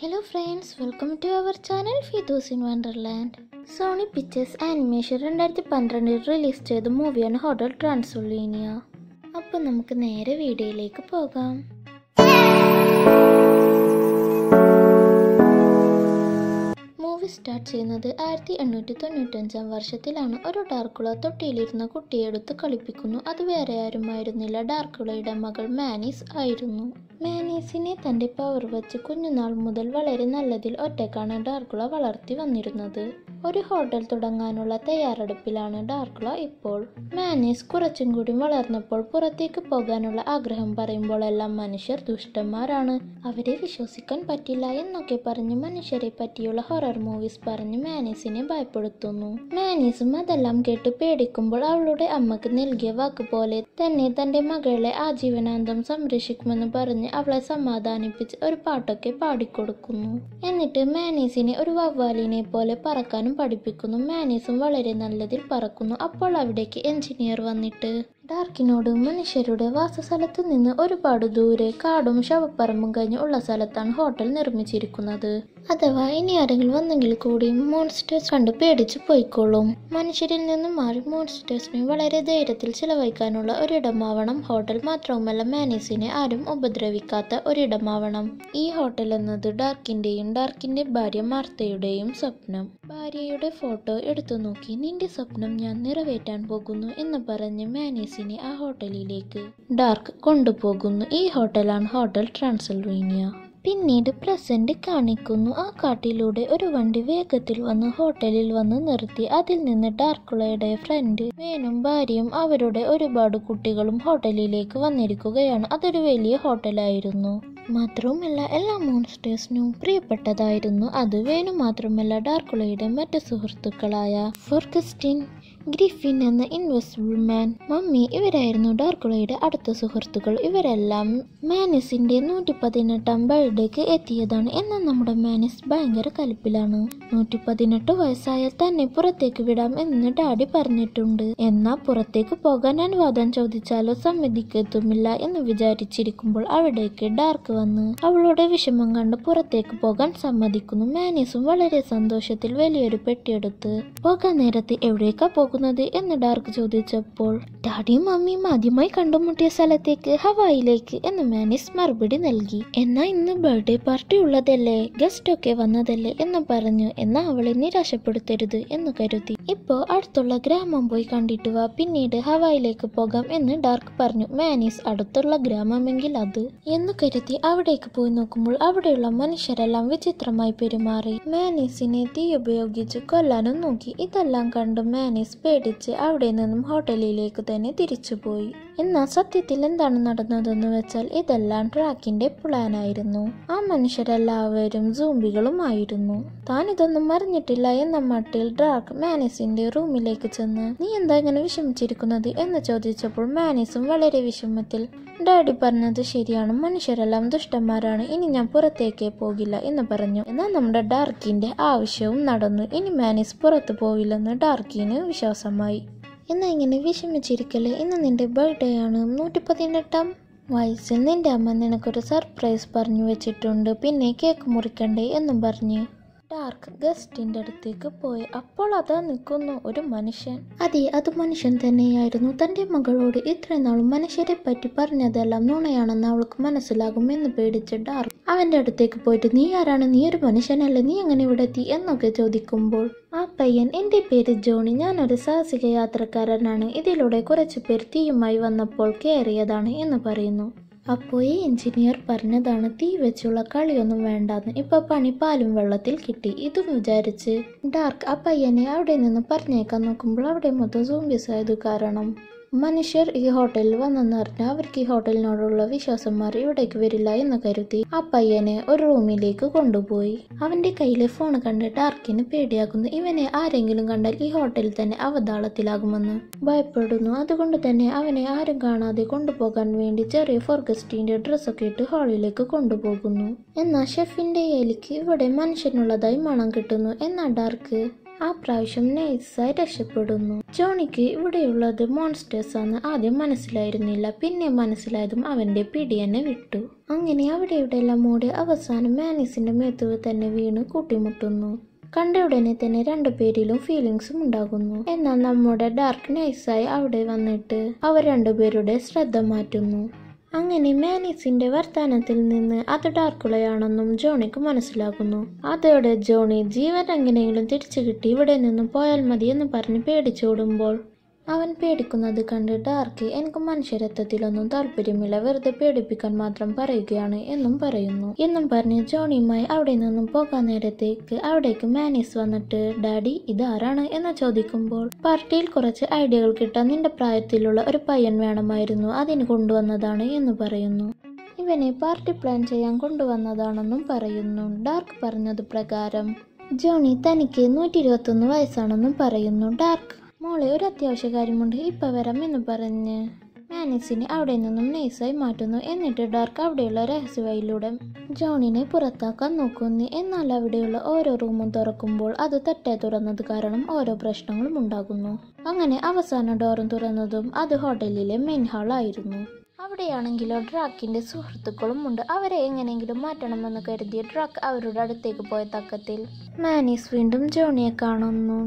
hello friends welcome to our channel ഫിദൂസ് in wonderland Sony Pictures animation രണ്ടായിരത്തി പന്ത്രണ്ടിൽ release ചെയ്ത മൂവിയാണ് ഹോട്ടൽ ട്രാൻസുലീനിയ അപ്പോൾ നമുക്ക് നേരെ വീഡിയോയിലേക്ക് പോകാം മൂവി സ്റ്റാർട്ട് ചെയ്യുന്നത് ആയിരത്തി എണ്ണൂറ്റി തൊണ്ണൂറ്റഞ്ചാം വർഷത്തിലാണ് ഒരു ഡാർക്കുള തൊട്ടിയിലിരുന്ന കുട്ടിയെടുത്ത് കളിപ്പിക്കുന്നു അത് വേറെ ആരുമായിരുന്നില്ല ഡാർക്കുളയുടെ മകൾ മാനീസ് ആയിരുന്നു മാനീസിനെ തൻ്റെ പവർ വച്ച് കുഞ്ഞുനാൾ മുതൽ വളരെ നല്ലതിൽ ഒറ്റക്കാണ് ഡാർക്കുള വളർത്തി വന്നിരുന്നത് ഒരു ഹോട്ടൽ തുടങ്ങാനുള്ള തയ്യാറെടുപ്പിലാണ് ഡാർക്കുള ഇപ്പോൾ മാനീസ് കുറച്ചും കൂടി വളർന്നപ്പോൾ പുറത്തേക്ക് പോകാനുള്ള ആഗ്രഹം പറയുമ്പോഴെല്ലാം മനുഷ്യർ ദുഷ്ടന്മാരാണ് അവരെ വിശ്വസിക്കാൻ പറ്റില്ല എന്നൊക്കെ പറഞ്ഞ് മനുഷ്യരെ പറ്റിയുള്ള ഹൊറർ മൂവീസ് പറഞ്ഞ് മാനീസിനെ ഭയപ്പെടുത്തുന്നു മാനീസും അതെല്ലാം കേട്ട് പേടിക്കുമ്പോൾ അവളുടെ അമ്മക്ക് നൽകിയ വാക്ക് പോലെ തന്നെ തന്റെ മകളെ ആജീവനാന്തം സംരക്ഷിക്കുമെന്ന് പറഞ്ഞ് അവളെ സമാധാനിപ്പിച്ച് ഒരു പാട്ടൊക്കെ പാടിക്കൊടുക്കുന്നു എന്നിട്ട് മാനീസിനെ ഒരു വവ്വാലിനെ പോലെ പറക്കാനും പഠിപ്പിക്കുന്നു മാനീസും വളരെ നല്ലതിൽ പറക്കുന്നു അപ്പോൾ അവിടേക്ക് എഞ്ചിനീയർ വന്നിട്ട് ഡാർക്കിനോട് മനുഷ്യരുടെ വാസസ്ഥലത്ത് നിന്ന് ഒരുപാട് ദൂരെ കാടും ശവപ്പറമ്പും കഴിഞ്ഞ് ഉള്ള സ്ഥലത്താണ് ഹോട്ടൽ നിർമ്മിച്ചിരിക്കുന്നത് അഥവാ ഇനി ആരെങ്കിലും വന്നെങ്കിൽ കൂടി മോൺസ്റ്റേഴ്സ് കണ്ട് പേടിച്ചു പോയിക്കോളും മനുഷ്യരിൽ നിന്നും മാറി മോൺസ്റ്റേഴ്സിനെ വളരെ ധൈര്യത്തിൽ ചിലവഴിക്കാനുള്ള ഒരിടമാവണം ഹോട്ടൽ മാത്രവുമല്ല മാനീസിനെ ആരും ഉപദ്രവിക്കാത്ത ഒരിടമാവണം ഈ ഹോട്ടൽ എന്നത് ഡാർക്കിന്റെയും ഡാർക്കിന്റെ ഭാര്യ മാർത്തയുടെയും സ്വപ്നം ഭാര്യയുടെ ഫോട്ടോ എടുത്തു നോക്കി നിന്റെ സ്വപ്നം ഞാൻ നിറവേറ്റാൻ പോകുന്നു എന്ന് പറഞ്ഞ് മാനീസ് ഫാൻസിനെ ആ ഹോട്ടലിലേക്ക് ഡാർക്ക് കൊണ്ടുപോകുന്നു ഈ ഹോട്ടലാണ് ഹോട്ടൽ ട്രാൻസൽവേനിയ പിന്നീട് പ്രസന്റ് കാണിക്കുന്നു ആ കാട്ടിലൂടെ ഒരു വണ്ടി വേഗത്തിൽ വന്ന് ഹോട്ടലിൽ വന്ന് നിർത്തി അതിൽ നിന്ന് ഡാർക്കുളയുടെ ഫ്രണ്ട് വേനും ഭാര്യയും അവരുടെ ഒരുപാട് കുട്ടികളും ഹോട്ടലിലേക്ക് വന്നിരിക്കുകയാണ് അതൊരു വലിയ ഹോട്ടലായിരുന്നു മാത്രവുമല്ല എല്ലാ മോൺസ്റ്റേഴ്സിനും പ്രിയപ്പെട്ടതായിരുന്നു അത് വേനു മാത്രമല്ല ഡാർക്കുളയുടെ മറ്റ് സുഹൃത്തുക്കളായ ഫൊർഗസ്റ്റിൻ ഗ്രിഫിൻ എന്ന ഇൻവെസ്റ്റബിൾ മാൻ മമ്മി ഇവരായിരുന്നു ഡാർക്കുളയുടെ അടുത്ത സുഹൃത്തുക്കൾ ഇവരെല്ലാം മാനസിന്റെ നൂറ്റി പതിനെട്ടാം ബർത്ത്ഡേക്ക് എത്തിയതാണ് എന്നാൽ നമ്മുടെ മാനസ് ഭയങ്കര കലിപ്പിലാണ് നൂറ്റി പതിനെട്ട് വയസ്സായാൽ തന്നെ പുറത്തേക്ക് വിടാം എന്ന് ഡാഡി പറഞ്ഞിട്ടുണ്ട് എന്നാൽ പുറത്തേക്ക് പോകാൻ അനുവാദം ചോദിച്ചാലോ സമ്മതിക്കത്തുമില്ല എന്ന് വിചാരിച്ചിരിക്കുമ്പോൾ അവിടേക്ക് ഡാർക്ക് വന്ന് അവളുടെ വിഷമം കണ്ട് പുറത്തേക്ക് പോകാൻ സമ്മതിക്കുന്നു മാനസും വളരെ സന്തോഷത്തിൽ വലിയൊരു പെട്ടിയെടുത്ത് പോകാൻ നേരത്ത് എവിടേക്കാ പോകുന്നു നോക്കുന്നത് എന്ന് ഡാർക്ക് ചോദിച്ചപ്പോൾ ഡാഡിയും മമ്മിയും ആദ്യമായി കണ്ടുമുട്ടിയ സ്ഥലത്തേക്ക് ഹവായിലേക്ക് എന്ന് മാനിസ് മറുപടി നൽകി എന്നാ ഇന്ന് ബർത്ത്ഡേ പാർട്ടി ഉള്ളതല്ലേ ഗസ്റ്റ് ഒക്കെ വന്നതല്ലേ എന്ന് പറഞ്ഞു എന്നാ അവളെ നിരാശപ്പെടുത്തരുത് എന്ന് കരുതി ഇപ്പോ അടുത്തുള്ള ഗ്രാമം പോയി കണ്ടിട്ട് വാ പിന്നീട് ഹവായിലേക്ക് പോകാം എന്ന് ഡാർക്ക് പറഞ്ഞു മാനിസ് അടുത്തുള്ള ഗ്രാമമെങ്കിൽ അത് എന്ന് കരുതി അവിടേക്ക് പോയി നോക്കുമ്പോൾ അവിടെയുള്ള മനുഷ്യരെല്ലാം വിചിത്രമായി പെരുമാറി മാനിസിനെ തീ ഉപയോഗിച്ച് കൊല്ലാനും നോക്കി ഇതെല്ലാം കണ്ട് മാനിസ് പേടിച്ച് അവിടെ നിന്നും ഹോട്ടലിലേക്ക് തന്നെ തിരിച്ചുപോയി എന്നാൽ സത്യത്തിൽ എന്താണ് നടന്നതെന്ന് വെച്ചാൽ ഇതെല്ലാം ട്രാക്കിന്റെ പ്ലാനായിരുന്നു ആ മനുഷ്യരെല്ലാവരും സൂംബികളുമായിരുന്നു താൻ ഇതൊന്നും അറിഞ്ഞിട്ടില്ല എന്ന മട്ടിൽ ഡ്രാക്ക് മാനിസിന്റെ റൂമിലേക്ക് ചെന്ന് നീ എന്താ ഇങ്ങനെ വിഷമിച്ചിരിക്കുന്നത് എന്ന് ചോദിച്ചപ്പോൾ മാനിസും വളരെ വിഷമത്തിൽ ഡാഡി പറഞ്ഞത് ശരിയാണ് മനുഷ്യരെല്ലാം ദുഷ്ടന്മാരാണ് ഇനി ഞാൻ പുറത്തേക്ക് പോകില്ല എന്ന് പറഞ്ഞു എന്നാൽ നമ്മുടെ ഡാർക്കിന്റെ ആവശ്യവും നടന്നു ഇനി മാനിസ് പുറത്തു പോവില്ലെന്ന് ഡാർക്കിന് വിശ്വാസമായി എന്നാ ഇങ്ങനെ വിഷമിച്ചിരിക്കല്ലേ ഇന്ന് നിൻ്റെ ബർത്ത്ഡേ ആണ് നൂറ്റി പതിനെട്ടാം വയസ്സിൽ നിൻ്റെ അമ്മ നിനക്കൊരു സർപ്രൈസ് പറഞ്ഞു വെച്ചിട്ടുണ്ട് പിന്നെ കേക്ക് മുറിക്കണ്ടേ എന്നും പറഞ്ഞ് ഡാർക്ക് ഗസ്റ്റിന്റെ അടുത്തേക്ക് പോയി അപ്പോൾ അതാ നിൽക്കുന്നു ഒരു മനുഷ്യൻ അതെ അത് മനുഷ്യൻ തന്നെയായിരുന്നു തൻ്റെ മകളോട് ഇത്രയും നാളും മനുഷ്യരെ പറ്റി പറഞ്ഞതെല്ലാം നുണയാണെന്ന് അവൾക്ക് മനസ്സിലാകും എന്ന് പേടിച്ച് ഡാർക്ക് അവൻ്റെ അടുത്തേക്ക് പോയിട്ട് നീ ആരാണ് നീ ഒരു മനുഷ്യനല്ലേ നീ എങ്ങനെ ഇവിടെ എത്തി എന്നൊക്കെ ചോദിക്കുമ്പോൾ ആ പയ്യൻ എൻ്റെ പേര് ജോണി ഞാനൊരു സാഹസിക യാത്രക്കാരനാണ് ഇതിലൂടെ കുറച്ച് പേർ തീയുമായി വന്നപ്പോൾ കയറിയതാണ് എന്ന് പറയുന്നു അപ്പോൾ ഈ എഞ്ചിനീയർ പറഞ്ഞതാണ് തീ വെച്ചുള്ള കളിയൊന്നും വേണ്ടാന്ന് ഇപ്പൊ പണിപ്പാലും വെള്ളത്തിൽ കിട്ടി ഇതും വിചാരിച്ച് ഡാർക്ക് ആ പയ്യനെ അവിടെ നിന്ന് പറഞ്ഞേക്കാൻ നോക്കുമ്പോൾ അവിടെ മൊത്തം സൂംബിസ് ആയത് കാരണം മനുഷ്യർ ഈ ഹോട്ടലിൽ അറിഞ്ഞ അവർക്ക് ഈ ഹോട്ടലിനോടുള്ള മാറി ഇവിടേക്ക് വരില്ല എന്ന് കരുതി ആ പയ്യനെ ഒരു റൂമിലേക്ക് കൊണ്ടുപോയി അവന്റെ കയ്യിലെ ഫോൺ കണ്ട് ഡാർക്കിന് പേടിയാകുന്നു ഇവനെ ആരെങ്കിലും കണ്ടാൽ ഈ ഹോട്ടലിൽ തന്നെ അവതാളത്തിലാകുമെന്ന് ഭയപ്പെടുന്നു അതുകൊണ്ട് തന്നെ അവനെ ആരും കാണാതെ കൊണ്ടുപോകാൻ വേണ്ടി ചെറിയ ഫോർഗസ്റ്റിന്റെ ഡ്രസ്സൊക്കെ ഇട്ട് ഹാളിലേക്ക് കൊണ്ടുപോകുന്നു എന്നാൽ ഷെഫിന്റെ എലിക്ക് ഇവിടെ മനുഷ്യനുള്ളതായി മണം കിട്ടുന്നു എന്നാൽ ഡാർക്ക് ആ പ്രാവശ്യം നൈസായി രക്ഷപ്പെടുന്നു ജോണിക്ക് ഇവിടെയുള്ളത് മോൺസ്റ്റേഴ്സ് ആണ് ആദ്യം മനസ്സിലായിരുന്നില്ല പിന്നെ മനസ്സിലായതും അവന്റെ പിടി തന്നെ വിട്ടു അങ്ങനെ അവിടെ ഇവിടെയെല്ലാം മൂടി അവസാനം മാനീസിന്റെ മേത്തുവ് തന്നെ വീണ് കൂട്ടിമുട്ടുന്നു കണ്ട ഉടനെ തന്നെ രണ്ടു പേരിലും ഫീലിങ്സും ഉണ്ടാകുന്നു എന്നാൽ നമ്മുടെ ഡാർക്ക് നൈസായി അവിടെ വന്നിട്ട് അവർ രണ്ടുപേരുടെ ശ്രദ്ധ മാറ്റുന്നു അങ്ങനെ മാനീസിന്റെ വർത്തമാനത്തിൽ നിന്ന് അത് ഡാർക്കുളയാണെന്നും ജോണിക്ക് മനസ്സിലാകുന്നു അതോടെ ജോണി ജീവൻ എങ്ങനെയെങ്കിലും തിരിച്ചു കിട്ടി ഇവിടെ നിന്നും പോയാൽ മതിയെന്ന് പറഞ്ഞ് പേടിച്ചോടുമ്പോൾ അവൻ പേടിക്കുന്നത് കണ്ട് ഡാർക്ക് എനിക്ക് മനുഷ്യരത്വത്തിലൊന്നും താല്പര്യമില്ല വെറുതെ പേടിപ്പിക്കാൻ മാത്രം പറയുകയാണ് എന്നും പറയുന്നു എന്നും പറഞ്ഞ് ജോണിയുമായി അവിടെ നിന്നും പോകാൻ നേരത്തേക്ക് അവിടേക്ക് മാനീസ് വന്നിട്ട് ഡാഡി ഇതാരാണ് എന്ന് ചോദിക്കുമ്പോൾ പാർട്ടിയിൽ കുറച്ച് ഐഡിയകൾ കിട്ടാൻ നിന്റെ പ്രായത്തിലുള്ള ഒരു പയ്യൻ വേണമായിരുന്നു അതിന് കൊണ്ടുവന്നതാണ് എന്ന് പറയുന്നു ഇവനെ പാർട്ടി പ്ലാൻ ചെയ്യാൻ കൊണ്ടുവന്നതാണെന്നും പറയുന്നു ഡാർക്ക് പറഞ്ഞത് പ്രകാരം ജോണി തനിക്ക് നൂറ്റി ഇരുപത്തൊന്ന് വയസ്സാണെന്നും പറയുന്നു ഡാർക്ക് മോളെ ഒരു അത്യാവശ്യ കാര്യമുണ്ട് ഇപ്പം വരാം എന്ന് പറഞ്ഞ് മാനിക്സിനെ അവിടെ നിന്നും നേഴ്സായി മാറ്റുന്നു എന്നിട്ട് ഡാർക്ക് അവിടെയുള്ള രഹസ്യവയിലൂടെ ജോണിനെ പുറത്താക്കാൻ നോക്കുന്നു എന്നാൽ അവിടെയുള്ള ഓരോ റൂമും തുറക്കുമ്പോൾ അത് തെറ്റെ തുറന്നത് കാരണം ഓരോ പ്രശ്നങ്ങളും ഉണ്ടാകുന്നു അങ്ങനെ അവസാന ഡോറും തുറന്നതും അത് ഹോട്ടലിലെ മെയിൻ ഹാളായിരുന്നു അവിടെയാണെങ്കിലോ ഡ്രാക്കിൻ്റെ സുഹൃത്തുക്കളും ഉണ്ട് അവരെ എങ്ങനെയെങ്കിലും മാറ്റണമെന്ന് കരുതിയ ഡ്രാക്ക് അവരുടെ അടുത്തേക്ക് പോയ തക്കത്തിൽ മാനീസ് വീണ്ടും ജോണിയെ കാണുന്നു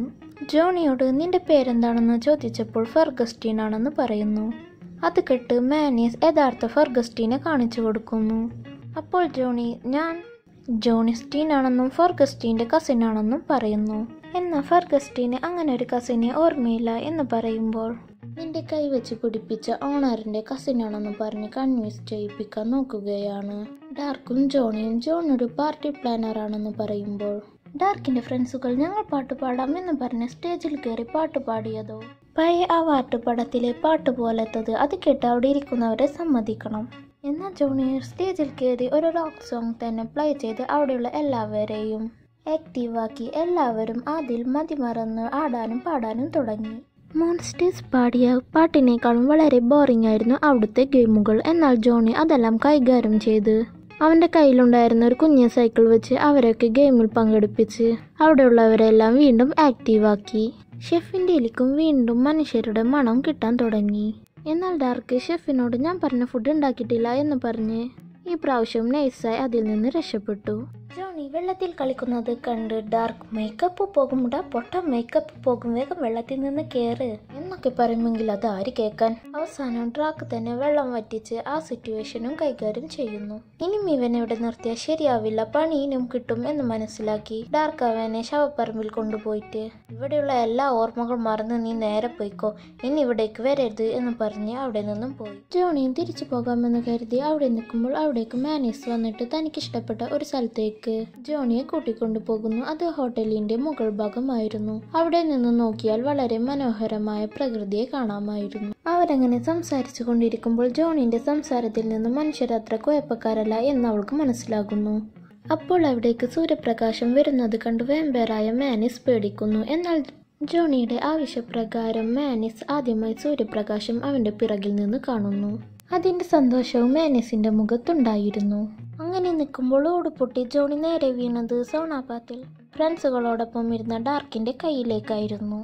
ജോണിയോട് നിന്റെ പേരെന്താണെന്ന് ചോദിച്ചപ്പോൾ ഫെർഗസ്റ്റീൻ ആണെന്ന് പറയുന്നു അത് കെട്ട് മാനിയസ് യഥാർത്ഥ ഫെർഗസ്റ്റീനെ കാണിച്ചു കൊടുക്കുന്നു അപ്പോൾ ജോണി ഞാൻ ജോണിസ്റ്റീൻ ആണെന്നും ഫെർഗസ്റ്റീൻ്റെ കസിൻ ആണെന്നും പറയുന്നു എന്നാൽ ഫെർഗസ്റ്റീന് അങ്ങനെ ഒരു കസിനെ ഓർമ്മയില്ല എന്ന് പറയുമ്പോൾ നിന്റെ കൈ വെച്ച് പിടിപ്പിച്ച ഓണറിൻ്റെ ആണെന്ന് പറഞ്ഞ് കൺവിൻസ് ചെയ്യിപ്പിക്കാൻ നോക്കുകയാണ് ഡാർക്കും ജോണിയും ജോൺ ഒരു പാർട്ടി ആണെന്ന് പറയുമ്പോൾ ഡാർക്കിൻ്റെ ഫ്രണ്ട്സുകൾ ഞങ്ങൾ പാട്ട് പാടാം എന്ന് പറഞ്ഞ് സ്റ്റേജിൽ കയറി പാട്ട് പാടിയതോ പഴയ ആ പടത്തിലെ പാട്ട് പോലെത്തത് അത് കേട്ട് അവിടെ ഇരിക്കുന്നവരെ സമ്മതിക്കണം എന്നാൽ ജൂണിയർ സ്റ്റേജിൽ കയറി ഒരു റോക്ക് സോങ് തന്നെ പ്ലേ ചെയ്ത് അവിടെയുള്ള എല്ലാവരെയും ആക്റ്റീവാക്കി എല്ലാവരും അതിൽ മതിമറന്ന് ആടാനും പാടാനും തുടങ്ങി മോൺസ്റ്റേഴ്സ് പാടിയ പാട്ടിനേക്കാളും വളരെ ബോറിംഗ് ആയിരുന്നു അവിടുത്തെ ഗെയിമുകൾ എന്നാൽ ജോണി അതെല്ലാം കൈകാര്യം ചെയ്ത് അവൻ്റെ കയ്യിലുണ്ടായിരുന്ന ഒരു കുഞ്ഞ സൈക്കിൾ വെച്ച് അവരൊക്കെ ഗെയിമിൽ പങ്കെടുപ്പിച്ച് അവിടെയുള്ളവരെല്ലാം വീണ്ടും ആക്റ്റീവാക്കി ഷെഫിൻ്റെ എലിക്കും വീണ്ടും മനുഷ്യരുടെ മണം കിട്ടാൻ തുടങ്ങി എന്നാൽ ഡാർക്ക് ഷെഫിനോട് ഞാൻ പറഞ്ഞ ഫുഡ് ഉണ്ടാക്കിയിട്ടില്ല എന്ന് പറഞ്ഞ് ഈ പ്രാവശ്യം നൈസായി അതിൽ നിന്ന് രക്ഷപ്പെട്ടു ജോണി വെള്ളത്തിൽ കളിക്കുന്നത് കണ്ട് ഡാർക്ക് മേക്കപ്പ് പോകുമുട പൊട്ട മേക്കപ്പ് പോകും വേഗം വെള്ളത്തിൽ നിന്ന് കയറ് എന്നൊക്കെ പറയുമെങ്കിൽ അത് ആര് കേൾക്കാൻ അവസാനം ഡ്രാക്ക് തന്നെ വെള്ളം വറ്റിച്ച് ആ സിറ്റുവേഷനും കൈകാര്യം ചെയ്യുന്നു ഇനിയും ഇവൻ ഇവിടെ നിർത്തിയാൽ ശരിയാവില്ല പണി കിട്ടും എന്ന് മനസ്സിലാക്കി ഡാർക്ക് അവനെ ശവപ്പറമ്പിൽ കൊണ്ടുപോയിട്ട് ഇവിടെയുള്ള എല്ലാ ഓർമ്മകൾ മറന്ന് നീ നേരെ പോയിക്കോ ഇനി ഇവിടേക്ക് വരരുത് എന്ന് പറഞ്ഞ് അവിടെ നിന്നും പോയി ജോണിയും തിരിച്ചു പോകാമെന്ന് കരുതി അവിടെ നിൽക്കുമ്പോൾ അവിടേക്ക് മാനീസ് വന്നിട്ട് തനിക്കിഷ്ടപ്പെട്ട ഒരു സ്ഥലത്തേക്ക് അവിടേക്ക് ജോണിയെ കൂട്ടിക്കൊണ്ടു പോകുന്നു അത് ഹോട്ടലിന്റെ മുകൾ ഭാഗമായിരുന്നു അവിടെ നിന്ന് നോക്കിയാൽ വളരെ മനോഹരമായ പ്രകൃതിയെ കാണാമായിരുന്നു അവരങ്ങനെ സംസാരിച്ചു കൊണ്ടിരിക്കുമ്പോൾ ജോണിന്റെ സംസാരത്തിൽ നിന്ന് അത്ര കുഴപ്പക്കാരല്ല എന്ന് അവൾക്ക് മനസ്സിലാകുന്നു അപ്പോൾ അവിടേക്ക് സൂര്യപ്രകാശം വരുന്നത് കണ്ട് വേമ്പേറായ മാനിസ് പേടിക്കുന്നു എന്നാൽ ജോണിയുടെ ആവശ്യപ്രകാരം മാനിസ് ആദ്യമായി സൂര്യപ്രകാശം അവന്റെ പിറകിൽ നിന്ന് കാണുന്നു അതിന്റെ സന്തോഷവും മാനിസിന്റെ മുഖത്തുണ്ടായിരുന്നു അങ്ങനെ നിൽക്കുമ്പോൾ ഓടുപൊട്ടി ജോണി നേരെ വീണത് സോണാപാത്തിൽ ഫ്രണ്ട്സുകളോടൊപ്പം ഇരുന്ന ഡാർക്കിന്റെ കയ്യിലേക്കായിരുന്നു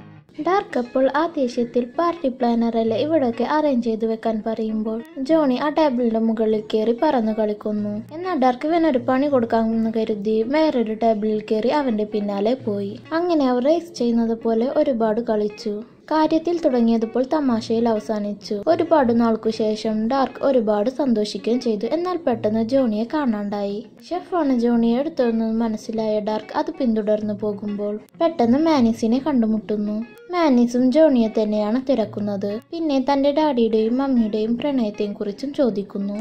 ഡാർക്ക് അപ്പോൾ ആ ദേഷ്യത്തിൽ പാർട്ടി പ്ലാനറല്ല ഇവിടൊക്കെ അറേഞ്ച് ചെയ്തു വെക്കാൻ പറയുമ്പോൾ ജോണി ആ ടേബിളിന്റെ മുകളിൽ കയറി പറന്ന് കളിക്കുന്നു എന്നാൽ ഡാർക്ക് ഇവനൊരു പണി കൊടുക്കാമെന്ന് കരുതി വേറൊരു ടേബിളിൽ കയറി അവന്റെ പിന്നാലെ പോയി അങ്ങനെ അവർ റേസ് ചെയ്യുന്നത് പോലെ ഒരുപാട് കളിച്ചു കാര്യത്തിൽ തുടങ്ങിയതുപോൽ തമാശയിൽ അവസാനിച്ചു ഒരുപാട് നാൾക്കു ശേഷം ഡാർക്ക് ഒരുപാട് സന്തോഷിക്കുകയും ചെയ്തു എന്നാൽ പെട്ടെന്ന് ജോണിയെ കാണാണ്ടായി ഷെഫാണ് ജോണിയെ എടുത്തതെന്ന് മനസ്സിലായ ഡാർക്ക് അത് പിന്തുടർന്നു പോകുമ്പോൾ പെട്ടെന്ന് മാനിസിനെ കണ്ടുമുട്ടുന്നു മാനിസും ജോണിയെ തന്നെയാണ് തിരക്കുന്നത് പിന്നെ തന്റെ ഡാഡിയുടെയും മമ്മിയുടെയും പ്രണയത്തെയും കുറിച്ചും ചോദിക്കുന്നു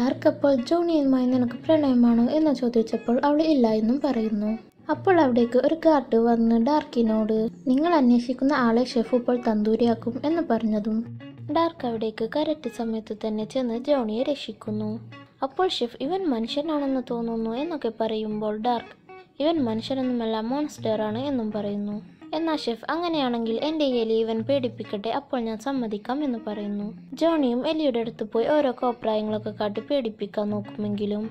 ഡാർക്ക് അപ്പോൾ ജോണിയുമായി നിനക്ക് പ്രണയമാണോ എന്ന് ചോദിച്ചപ്പോൾ അവൾ ഇല്ല എന്നും പറയുന്നു അപ്പോൾ അവിടേക്ക് ഒരു കാർഡ് വന്ന് ഡാർക്കിനോട് നിങ്ങൾ അന്വേഷിക്കുന്ന ആളെ ഷെഫ് ഇപ്പോൾ തന്തൂരിയാക്കും എന്ന് പറഞ്ഞതും ഡാർക്ക് അവിടേക്ക് കരട്ട് സമയത്ത് തന്നെ ചെന്ന് ജോണിയെ രക്ഷിക്കുന്നു അപ്പോൾ ഷെഫ് ഇവൻ മനുഷ്യനാണെന്ന് തോന്നുന്നു എന്നൊക്കെ പറയുമ്പോൾ ഡാർക്ക് ഇവൻ മനുഷ്യനൊന്നുമല്ല ആണ് എന്നും പറയുന്നു എന്നാ ഷെഫ് അങ്ങനെയാണെങ്കിൽ എന്റെ എലി ഇവൻ പേടിപ്പിക്കട്ടെ അപ്പോൾ ഞാൻ സമ്മതിക്കാം എന്ന് പറയുന്നു ജോണിയും എലിയുടെ അടുത്ത് പോയി ഓരോ കോപ്രായങ്ങളൊക്കെ കാട്ടി പേടിപ്പിക്കാൻ നോക്കുമെങ്കിലും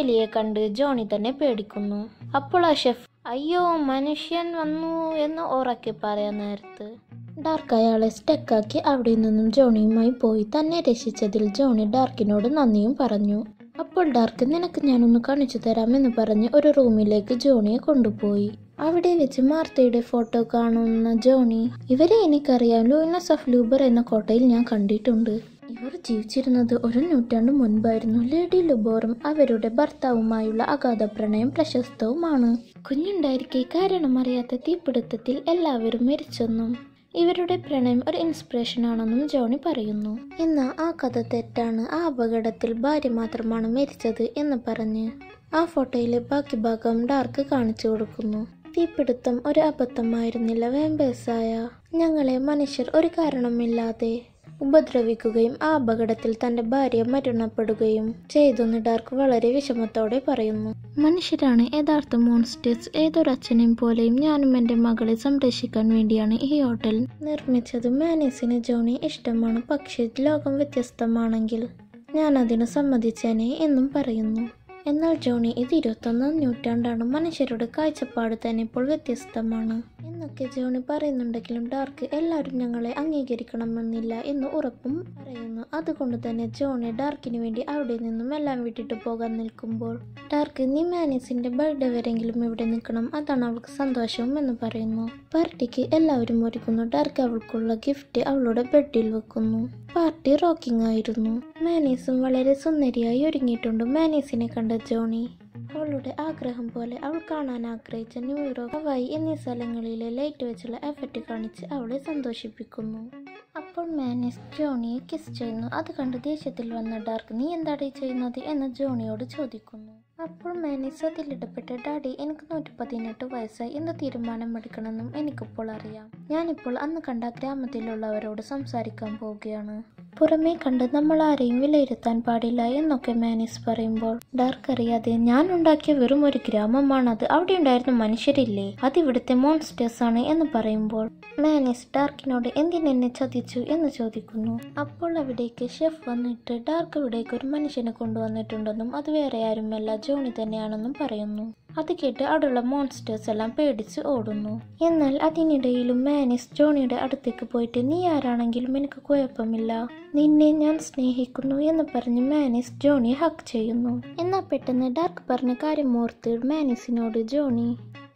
എലിയെ കണ്ട് ജോണി തന്നെ പേടിക്കുന്നു അപ്പോൾ ആ ഷെഫ് അയ്യോ മനുഷ്യൻ വന്നു എന്ന് ഉറക്കെ പറയാൻ നേരത്ത് ഡാർക്ക് അയാളെ സ്റ്റക്കാക്കി അവിടെ നിന്നും ജോണിയുമായി പോയി തന്നെ രക്ഷിച്ചതിൽ ജോണി ഡാർക്കിനോട് നന്ദിയും പറഞ്ഞു അപ്പോൾ ഡാർക്ക് നിനക്ക് ഞാനൊന്ന് കാണിച്ചു തരാമെന്ന് പറഞ്ഞ് ഒരു റൂമിലേക്ക് ജോണിയെ കൊണ്ടുപോയി അവിടെ വെച്ച് മാർത്തയുടെ ഫോട്ടോ കാണുന്ന ജോണി ഇവരെ എനിക്കറിയാം ലൂയിനസ് ഓഫ് ലൂബർ എന്ന കോട്ടയിൽ ഞാൻ കണ്ടിട്ടുണ്ട് ഇവർ ജീവിച്ചിരുന്നത് ഒരു നൂറ്റാണ്ട് മുൻപായിരുന്നു ലേഡി ലുബോറും അവരുടെ ഭർത്താവുമായുള്ള അഗാധ പ്രണയം പ്രശസ്തവുമാണ് കുഞ്ഞുണ്ടായിരിക്കെ കാരണമറിയാത്ത തീപിടുത്തത്തിൽ എല്ലാവരും മരിച്ചെന്നും ഇവരുടെ പ്രണയം ഒരു ഇൻസ്പിറേഷൻ ആണെന്നും ജോണി പറയുന്നു എന്നാൽ ആ കഥ തെറ്റാണ് ആ അപകടത്തിൽ ഭാര്യ മാത്രമാണ് മരിച്ചത് എന്ന് പറഞ്ഞ് ആ ഫോട്ടോയിലെ ബാക്കി ഭാഗം ഡാർക്ക് കാണിച്ചു കൊടുക്കുന്നു തീപിടുത്തം ഒരു അബദ്ധമായിരുന്നില്ല വേമ്പേഴ്സായ ഞങ്ങളെ മനുഷ്യർ ഒരു കാരണമില്ലാതെ ഉപദ്രവിക്കുകയും ആ അപകടത്തിൽ തൻ്റെ ഭാര്യ മരണപ്പെടുകയും ചെയ്തെന്ന് ഡാർക്ക് വളരെ വിഷമത്തോടെ പറയുന്നു മനുഷ്യരാണ് യഥാർത്ഥ മോൺസ്റ്റേഴ്സ് ഏതൊരച്ഛനെയും പോലെയും ഞാനും എൻ്റെ മകളെ സംരക്ഷിക്കാൻ വേണ്ടിയാണ് ഈ ഹോട്ടൽ നിർമ്മിച്ചത് മാനേസിന് ജോണി ഇഷ്ടമാണ് പക്ഷേ ലോകം വ്യത്യസ്തമാണെങ്കിൽ ഞാൻ അതിന് സമ്മതിച്ചേനെ എന്നും പറയുന്നു എന്നാൽ ജോണി ഇത് ഇരുപത്തൊന്നാം നൂറ്റാണ്ടാണ് മനുഷ്യരുടെ കാഴ്ചപ്പാട് തന്നെ ഇപ്പോൾ വ്യത്യസ്തമാണ് എന്നൊക്കെ ജോണി പറയുന്നുണ്ടെങ്കിലും ഡാർക്ക് എല്ലാവരും ഞങ്ങളെ അംഗീകരിക്കണമെന്നില്ല എന്ന് ഉറപ്പും പറയുന്നു അതുകൊണ്ട് തന്നെ ജോണി ഡാർക്കിന് വേണ്ടി അവിടെ നിന്നും എല്ലാം വിട്ടിട്ട് പോകാൻ നിൽക്കുമ്പോൾ ഡാർക്ക് നീ മാനിസിന്റെ ബർത്ത്ഡേ വരെങ്കിലും ഇവിടെ നിൽക്കണം അതാണ് അവൾക്ക് സന്തോഷവും എന്ന് പറയുന്നു പാർട്ടിക്ക് എല്ലാവരും ഒരുക്കുന്നു ഡാർക്ക് അവൾക്കുള്ള ഗിഫ്റ്റ് അവളുടെ ബെഡിൽ വെക്കുന്നു പാർട്ടി റോക്കിംഗ് ആയിരുന്നു മാനീസും വളരെ സുന്ദരിയായി ഒരുങ്ങിയിട്ടുണ്ട് മാനീസിനെ കണ്ട ജോണി അവളുടെ ആഗ്രഹം പോലെ അവൾ കാണാൻ ആഗ്രഹിച്ച ന്യൂയോർക്ക് ഹവായി എന്നീ സ്ഥലങ്ങളിലെ ലൈറ്റ് വെച്ചുള്ള എഫക്റ്റ് കാണിച്ച് അവളെ സന്തോഷിപ്പിക്കുന്നു അപ്പോൾ മാനിസ് ജോണിയെ കിസ് ചെയ്യുന്നു അത് കണ്ട് ദേഷ്യത്തിൽ വന്ന ഡാർക്ക് നീ എന്താടേ ചെയ്യുന്നത് എന്ന് ജോണിയോട് ചോദിക്കുന്നു അപ്പോൾ മാനേജ് ഇടപെട്ട ഡാഡി എനിക്ക് നൂറ്റി പതിനെട്ട് വയസ്സായി എന്ത് തീരുമാനമെടുക്കണമെന്നും എനിക്കിപ്പോൾ അറിയാം ഞാനിപ്പോൾ അന്ന് കണ്ട ഗ്രാമത്തിലുള്ളവരോട് സംസാരിക്കാൻ പോവുകയാണ് പുറമേ കണ്ട് നമ്മൾ ആരെയും വിലയിരുത്താൻ പാടില്ല എന്നൊക്കെ മാനീസ് പറയുമ്പോൾ ഡാർക്ക് അറിയാതെ ഞാൻ ഉണ്ടാക്കിയ വെറും ഒരു ഗ്രാമമാണത് അവിടെ ഉണ്ടായിരുന്ന മനുഷ്യരില്ലേ അത് ഇവിടുത്തെ മോൺസ്റ്റേഴ്സ് ആണ് എന്ന് പറയുമ്പോൾ മാനീസ് ഡാർക്കിനോട് എന്തിനെന്നെ ചതിച്ചു എന്ന് ചോദിക്കുന്നു അപ്പോൾ അവിടേക്ക് ഷെഫ് വന്നിട്ട് ഡാർക്ക് ഇവിടേക്ക് ഒരു മനുഷ്യനെ കൊണ്ടുവന്നിട്ടുണ്ടെന്നും അത് വേറെ ആരുമല്ല ജോണി തന്നെയാണെന്നും പറയുന്നു അത് കേട്ട് അവിടെയുള്ള മോൺസ്റ്റേഴ്സ് എല്ലാം പേടിച്ച് ഓടുന്നു എന്നാൽ അതിനിടയിലും മാനിസ് ജോണിയുടെ അടുത്തേക്ക് പോയിട്ട് നീ ആരാണെങ്കിലും എനിക്ക് കുഴപ്പമില്ല നിന്നെ ഞാൻ സ്നേഹിക്കുന്നു എന്ന് പറഞ്ഞ് മാനിസ് ജോണി ഹക്ക് ചെയ്യുന്നു എന്നാൽ പെട്ടെന്ന് ഡാർക്ക് പറഞ്ഞ കാര്യം ഓർത്ത് മാനിസിനോട് ജോണി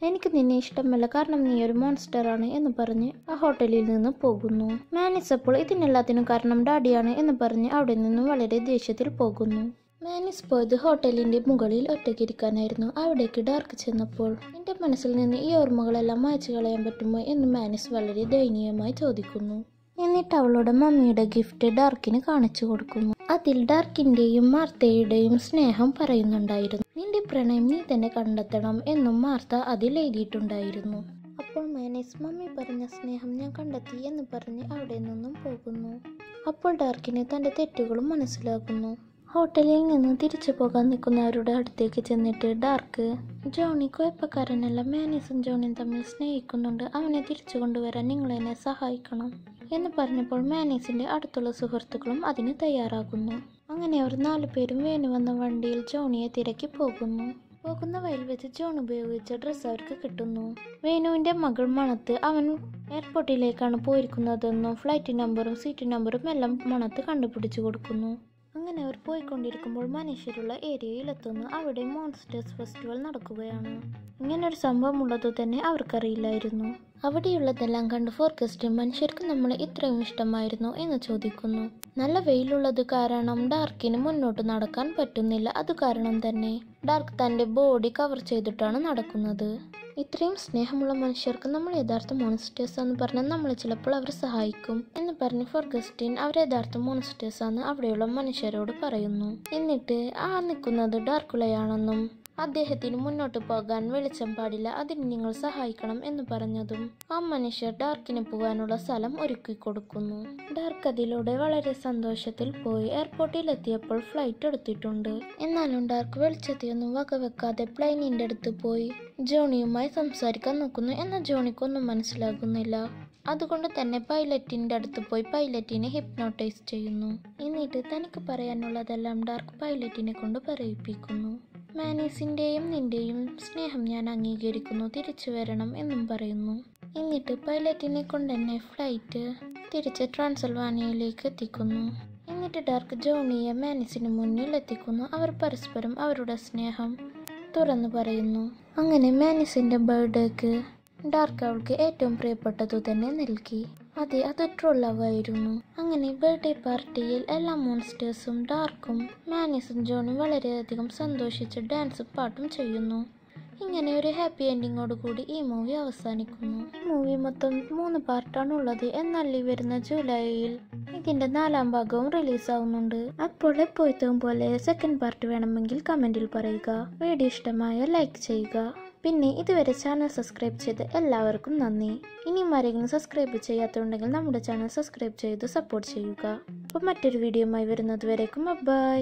എനിക്ക് നിന്നെ ഇഷ്ടമല്ല കാരണം നീ ഒരു മോൺസ്റ്റർ ആണ് എന്ന് പറഞ്ഞ് ആ ഹോട്ടലിൽ നിന്ന് പോകുന്നു മാനിസ് അപ്പോൾ ഇതിനെല്ലാത്തിനും കാരണം ഡാഡിയാണ് എന്ന് പറഞ്ഞ് അവിടെ നിന്നും വളരെ ദേഷ്യത്തിൽ പോകുന്നു മാനിസ് പോയത് ഹോട്ടലിൻ്റെ മുകളിൽ ഒറ്റയ്ക്കിരിക്കാനായിരുന്നു അവിടേക്ക് ഡാർക്ക് ചെന്നപ്പോൾ എൻ്റെ മനസ്സിൽ നിന്ന് ഈ ഓർമ്മകളെല്ലാം മായച്ചു കളയാൻ പറ്റുമോ എന്ന് മാനിസ് വളരെ ദയനീയമായി ചോദിക്കുന്നു എന്നിട്ട് അവളുടെ മമ്മിയുടെ ഗിഫ്റ്റ് ഡാർക്കിന് കാണിച്ചു കൊടുക്കുന്നു അതിൽ ഡാർക്കിൻ്റെയും മാർത്തയുടെയും സ്നേഹം പറയുന്നുണ്ടായിരുന്നു നിന്റെ പ്രണയം നീ തന്നെ കണ്ടെത്തണം എന്നും മാർത്ത അതിൽ എഴുതിയിട്ടുണ്ടായിരുന്നു അപ്പോൾ മാനേസ് മമ്മി പറഞ്ഞ സ്നേഹം ഞാൻ കണ്ടെത്തി എന്ന് പറഞ്ഞ് അവിടെ നിന്നും പോകുന്നു അപ്പോൾ ഡാർക്കിന് തൻ്റെ തെറ്റുകളും മനസ്സിലാക്കുന്നു ഹോട്ടലിൽ നിന്ന് തിരിച്ചു പോകാൻ നിൽക്കുന്നവരുടെ അടുത്തേക്ക് ചെന്നിട്ട് ഡാർക്ക് ജോണി കുഴപ്പക്കാരനല്ല മാനീസും ജോണിയും തമ്മിൽ സ്നേഹിക്കുന്നുണ്ട് അവനെ തിരിച്ചു കൊണ്ടുവരാൻ നിങ്ങൾ എന്നെ സഹായിക്കണം എന്ന് പറഞ്ഞപ്പോൾ മാനീസിൻ്റെ അടുത്തുള്ള സുഹൃത്തുക്കളും അതിന് തയ്യാറാകുന്നു അങ്ങനെ അവർ നാലു പേരും വേണു വന്ന വണ്ടിയിൽ ജോണിയെ തിരക്കി പോകുന്നു പോകുന്ന വയൽ വെച്ച് ജോൺ ഉപയോഗിച്ച ഡ്രസ്സ് അവർക്ക് കിട്ടുന്നു വേണുവിന്റെ മകൾ മണത്ത് അവൻ എയർപോർട്ടിലേക്കാണ് പോയിരിക്കുന്നതെന്നും ഫ്ലൈറ്റ് നമ്പറും സീറ്റ് നമ്പറും എല്ലാം മണത്ത് കണ്ടുപിടിച്ചു കൊടുക്കുന്നു അങ്ങനെ അവർ പോയിക്കൊണ്ടിരിക്കുമ്പോൾ ഏരിയയിൽ ഏരിയയിലെത്തുന്നു അവിടെ മോൺസ്റ്റേഴ്സ് ഫെസ്റ്റിവൽ നടക്കുകയാണ് ഇങ്ങനെ സംഭവം ഉള്ളത് തന്നെ അവർക്കറിയില്ലായിരുന്നു അവിടെയുള്ളതെല്ലാം കണ്ട് ഫോർകസ്റ്റ് മനുഷ്യർക്ക് നമ്മളെ ഇത്രയും ഇഷ്ടമായിരുന്നു എന്ന് ചോദിക്കുന്നു നല്ല വെയിലുള്ളത് കാരണം ഡാർക്കിന് മുന്നോട്ട് നടക്കാൻ പറ്റുന്നില്ല അത് കാരണം തന്നെ ഡാർക്ക് തന്റെ ബോഡി കവർ ചെയ്തിട്ടാണ് നടക്കുന്നത് ഇത്രയും സ്നേഹമുള്ള മനുഷ്യർക്ക് നമ്മൾ യഥാർത്ഥ മോണിസ്റ്റേഴ്സ് എന്ന് പറഞ്ഞാൽ നമ്മളെ ചിലപ്പോൾ അവർ സഹായിക്കും എന്ന് പറഞ്ഞ് ഫോർഗസ്റ്റിൻ അവർ യഥാർത്ഥ മോണിസ്റ്റേഴ്സ് ആണ് അവിടെയുള്ള മനുഷ്യരോട് പറയുന്നു എന്നിട്ട് ആ നിൽക്കുന്നത് ഡാർക്കുളയാണെന്നും അദ്ദേഹത്തിന് മുന്നോട്ട് പോകാൻ വെളിച്ചം പാടില്ല അതിന് നിങ്ങൾ സഹായിക്കണം എന്ന് പറഞ്ഞതും ആ മനുഷ്യർ ഡാർക്കിന് പോകാനുള്ള സ്ഥലം ഒരുക്കി കൊടുക്കുന്നു ഡാർക്ക് അതിലൂടെ വളരെ സന്തോഷത്തിൽ പോയി എയർപോർട്ടിൽ എത്തിയപ്പോൾ ഫ്ലൈറ്റ് എടുത്തിട്ടുണ്ട് എന്നാലും ഡാർക്ക് വെളിച്ചത്തെയൊന്നും വകവെക്കാതെ പ്ലെയിനിന്റെ അടുത്ത് പോയി ജോണിയുമായി സംസാരിക്കാൻ നോക്കുന്നു എന്നാൽ ജോണിക്കൊന്നും മനസ്സിലാകുന്നില്ല അതുകൊണ്ട് തന്നെ പൈലറ്റിന്റെ അടുത്ത് പോയി പൈലറ്റിനെ ഹിപ്നോട്ടൈസ് ചെയ്യുന്നു എന്നിട്ട് തനിക്ക് പറയാനുള്ളതെല്ലാം ഡാർക്ക് പൈലറ്റിനെ കൊണ്ട് പറയിപ്പിക്കുന്നു മാനീസിൻ്റെയും നിൻ്റെയും സ്നേഹം ഞാൻ അംഗീകരിക്കുന്നു തിരിച്ചു വരണം എന്നും പറയുന്നു എന്നിട്ട് പൈലറ്റിനെ തന്നെ ഫ്ലൈറ്റ് തിരിച്ച് ട്രാൻസൽവാനിയയിലേക്ക് എത്തിക്കുന്നു എന്നിട്ട് ഡാർക്ക് ജോണിയെ മാനീസിന് മുന്നിൽ എത്തിക്കുന്നു അവർ പരസ്പരം അവരുടെ സ്നേഹം തുറന്നു പറയുന്നു അങ്ങനെ മാനിസിൻ്റെ ബർത്ത്ഡേക്ക് ഡാർക്ക് അവൾക്ക് ഏറ്റവും പ്രിയപ്പെട്ടതു തന്നെ നൽകി അതെ അത് ട്രോളവായിരുന്നു അങ്ങനെ ബർത്ത്ഡേ പാർട്ടിയിൽ എല്ലാ മോൺസ്റ്റേഴ്സും ഡാർക്കും മാനിസും ജോണും വളരെയധികം സന്തോഷിച്ച് ഡാൻസും പാട്ടും ചെയ്യുന്നു ഇങ്ങനെ ഒരു ഹാപ്പി എൻഡിങ്ങോട് കൂടി ഈ മൂവി അവസാനിക്കുന്നു ഈ മൂവി മൊത്തം മൂന്ന് പാർട്ടാണ് ഉള്ളത് എന്നാൽ ഈ വരുന്ന ജൂലൈയിൽ ഇതിന്റെ നാലാം ഭാഗവും റിലീസാവുന്നുണ്ട് അപ്പോൾ എപ്പോഴത്തേക്കും പോലെ സെക്കൻഡ് പാർട്ട് വേണമെങ്കിൽ കമന്റിൽ പറയുക വീഡിയോ ഇഷ്ടമായ ലൈക്ക് ചെയ്യുക പിന്നെ ഇതുവരെ ചാനൽ സബ്സ്ക്രൈബ് ചെയ്ത എല്ലാവർക്കും നന്ദി ഇനിയും ആരെങ്കിലും സബ്സ്ക്രൈബ് ചെയ്യാത്തുണ്ടെങ്കിൽ നമ്മുടെ ചാനൽ സബ്സ്ക്രൈബ് ചെയ്ത് സപ്പോർട്ട് ചെയ്യുക അപ്പോൾ മറ്റൊരു വീഡിയോയുമായി വരുന്നത് വരേക്കും ബൈ